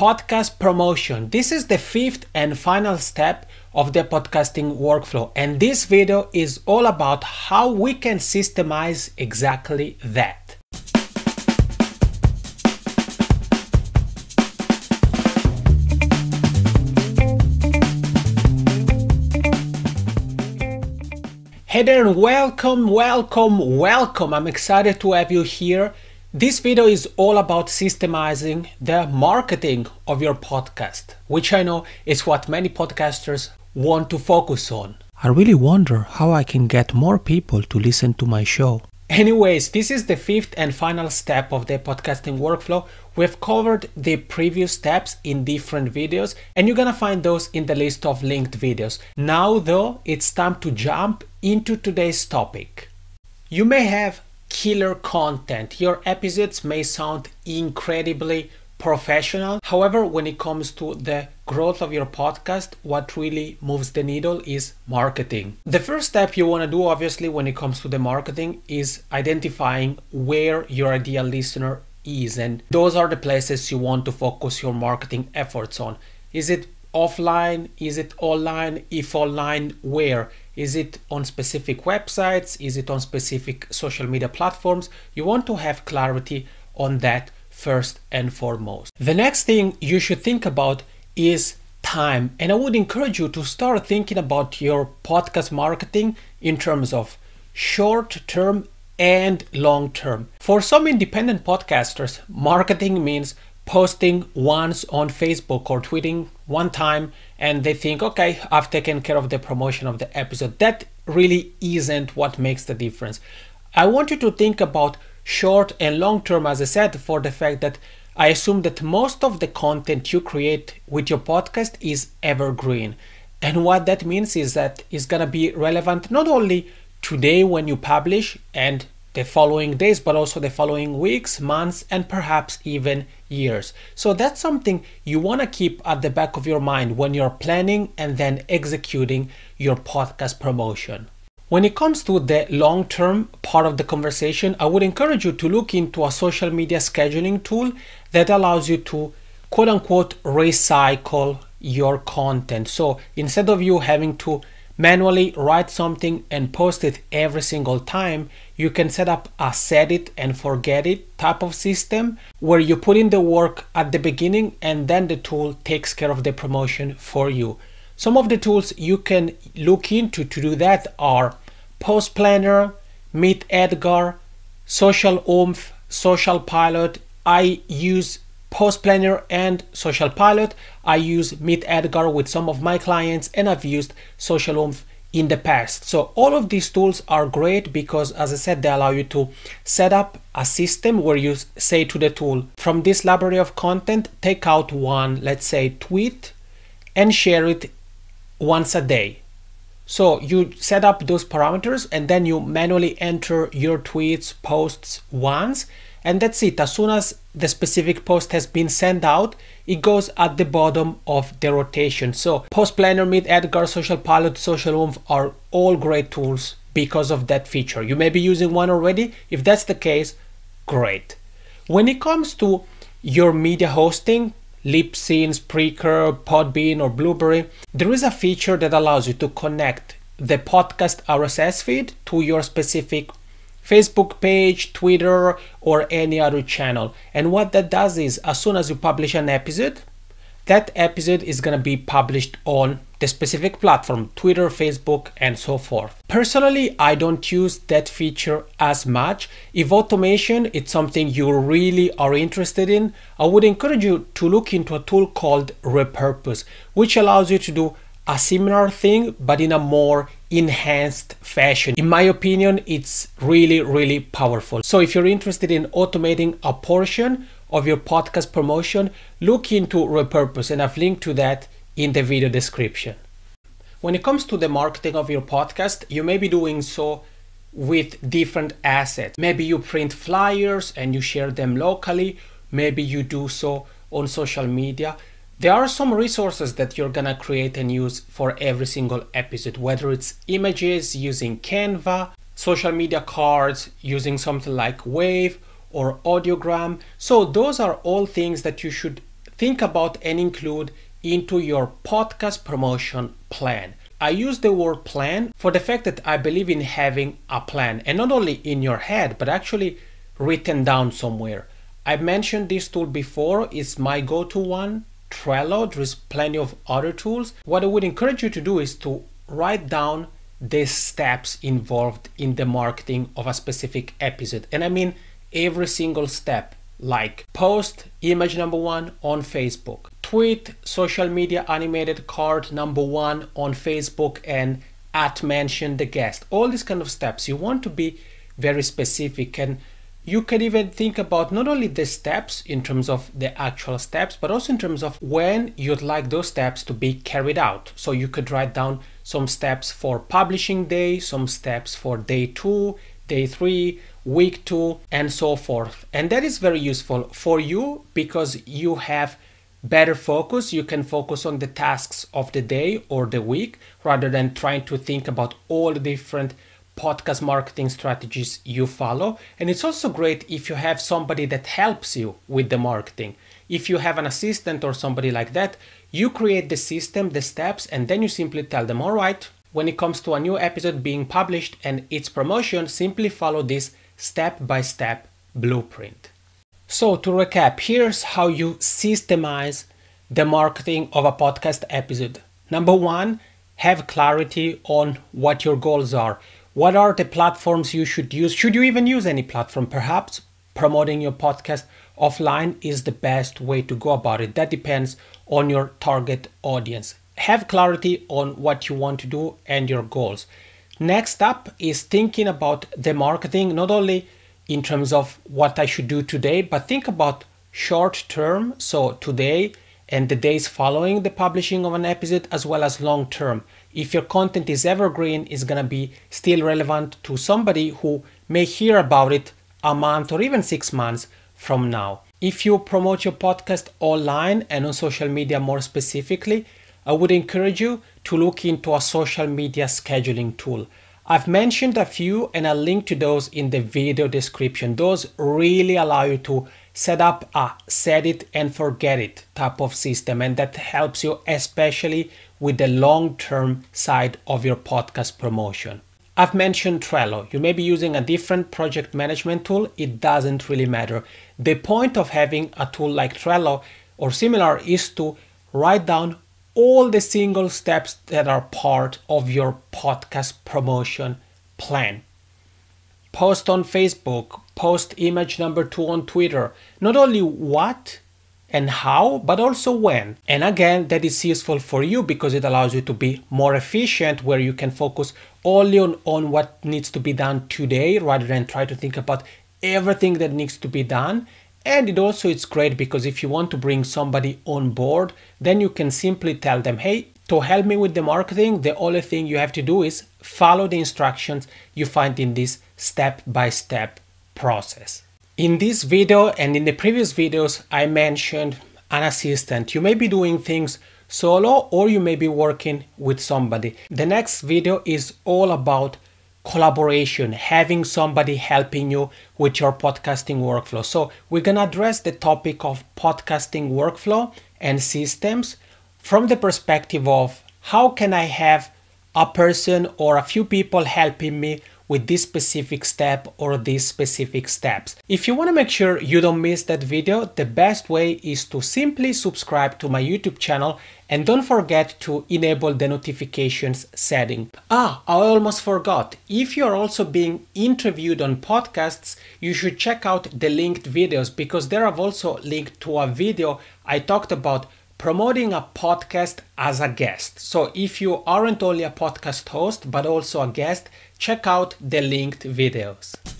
podcast promotion. This is the fifth and final step of the podcasting workflow. And this video is all about how we can systemize exactly that. Hey there, welcome, welcome, welcome. I'm excited to have you here this video is all about systemizing the marketing of your podcast, which I know is what many podcasters want to focus on. I really wonder how I can get more people to listen to my show. Anyways, this is the fifth and final step of the podcasting workflow. We've covered the previous steps in different videos, and you're gonna find those in the list of linked videos. Now, though, it's time to jump into today's topic. You may have killer content. Your episodes may sound incredibly professional. However, when it comes to the growth of your podcast, what really moves the needle is marketing. The first step you want to do, obviously, when it comes to the marketing is identifying where your ideal listener is. And those are the places you want to focus your marketing efforts on. Is it offline? Is it online? If online, where? Is it on specific websites? Is it on specific social media platforms? You want to have clarity on that first and foremost. The next thing you should think about is time. And I would encourage you to start thinking about your podcast marketing in terms of short term and long term. For some independent podcasters, marketing means posting once on Facebook or tweeting one time and they think, okay, I've taken care of the promotion of the episode. That really isn't what makes the difference. I want you to think about short and long term, as I said, for the fact that I assume that most of the content you create with your podcast is evergreen. And what that means is that it's going to be relevant not only today when you publish and the following days, but also the following weeks, months, and perhaps even years. So that's something you want to keep at the back of your mind when you're planning and then executing your podcast promotion. When it comes to the long term part of the conversation, I would encourage you to look into a social media scheduling tool that allows you to quote unquote recycle your content. So instead of you having to manually write something and post it every single time, you can set up a set it and forget it type of system where you put in the work at the beginning and then the tool takes care of the promotion for you. Some of the tools you can look into to do that are Post Planner, Meet Edgar, Social Oomph, Social Pilot. I use Post Planner and Social Pilot. I use Meet Edgar with some of my clients and I've used Social Oomph in the past. So all of these tools are great because as I said, they allow you to set up a system where you say to the tool, from this library of content, take out one, let's say tweet and share it once a day. So you set up those parameters and then you manually enter your tweets, posts once, and that's it. As soon as the specific post has been sent out, it goes at the bottom of the rotation. So Post Planner, Meet Edgar, Social Pilot, Social Oomph are all great tools because of that feature. You may be using one already. If that's the case, great. When it comes to your media hosting, Libsyn, Spreaker, Podbean or Blueberry, there is a feature that allows you to connect the podcast RSS feed to your specific Facebook page, Twitter, or any other channel. And what that does is, as soon as you publish an episode, that episode is going to be published on the specific platform Twitter, Facebook, and so forth. Personally, I don't use that feature as much. If automation is something you really are interested in, I would encourage you to look into a tool called Repurpose, which allows you to do a similar thing but in a more enhanced fashion. In my opinion, it's really, really powerful. So if you're interested in automating a portion of your podcast promotion, look into repurpose and I've linked to that in the video description. When it comes to the marketing of your podcast, you may be doing so with different assets. Maybe you print flyers and you share them locally. Maybe you do so on social media. There are some resources that you're gonna create and use for every single episode, whether it's images using Canva, social media cards using something like Wave or Audiogram. So those are all things that you should think about and include into your podcast promotion plan. I use the word plan for the fact that I believe in having a plan and not only in your head, but actually written down somewhere. I've mentioned this tool before, it's my go to one Trello, there is plenty of other tools. What I would encourage you to do is to write down the steps involved in the marketing of a specific episode. And I mean every single step like post image number one on Facebook, tweet social media animated card number one on Facebook, and at mention the guest. All these kind of steps. You want to be very specific and you can even think about not only the steps in terms of the actual steps, but also in terms of when you'd like those steps to be carried out. So you could write down some steps for publishing day, some steps for day two, day three, week two, and so forth. And that is very useful for you because you have better focus. You can focus on the tasks of the day or the week rather than trying to think about all the different podcast marketing strategies you follow. And it's also great if you have somebody that helps you with the marketing. If you have an assistant or somebody like that, you create the system, the steps, and then you simply tell them, all right, when it comes to a new episode being published and its promotion, simply follow this step by step blueprint. So, to recap, here's how you systemize the marketing of a podcast episode. Number one, have clarity on what your goals are. What are the platforms you should use? Should you even use any platform? Perhaps promoting your podcast offline is the best way to go about it. That depends on your target audience. Have clarity on what you want to do and your goals. Next up is thinking about the marketing, not only in terms of what I should do today, but think about short term, so today and the days following the publishing of an episode, as well as long term if your content is evergreen, it's going to be still relevant to somebody who may hear about it a month or even six months from now. If you promote your podcast online and on social media more specifically, I would encourage you to look into a social media scheduling tool. I've mentioned a few and I'll link to those in the video description. Those really allow you to set up a set it and forget it type of system, and that helps you especially with the long term side of your podcast promotion. I've mentioned Trello. You may be using a different project management tool, it doesn't really matter. The point of having a tool like Trello or similar is to write down all the single steps that are part of your podcast promotion plan. Post on Facebook, post image number two on Twitter. Not only what and how, but also when. And again, that is useful for you because it allows you to be more efficient where you can focus only on, on what needs to be done today rather than try to think about everything that needs to be done and it also is great because if you want to bring somebody on board, then you can simply tell them, hey, to help me with the marketing, the only thing you have to do is follow the instructions you find in this step by step process. In this video and in the previous videos, I mentioned an assistant. You may be doing things solo or you may be working with somebody. The next video is all about collaboration, having somebody helping you with your podcasting workflow. So we're gonna address the topic of podcasting workflow and systems from the perspective of how can I have a person or a few people helping me with this specific step or these specific steps. If you want to make sure you don't miss that video, the best way is to simply subscribe to my YouTube channel and don't forget to enable the notifications setting. Ah, I almost forgot. If you're also being interviewed on podcasts, you should check out the linked videos because there I've also linked to a video I talked about promoting a podcast as a guest. So if you aren't only a podcast host, but also a guest, check out the linked videos.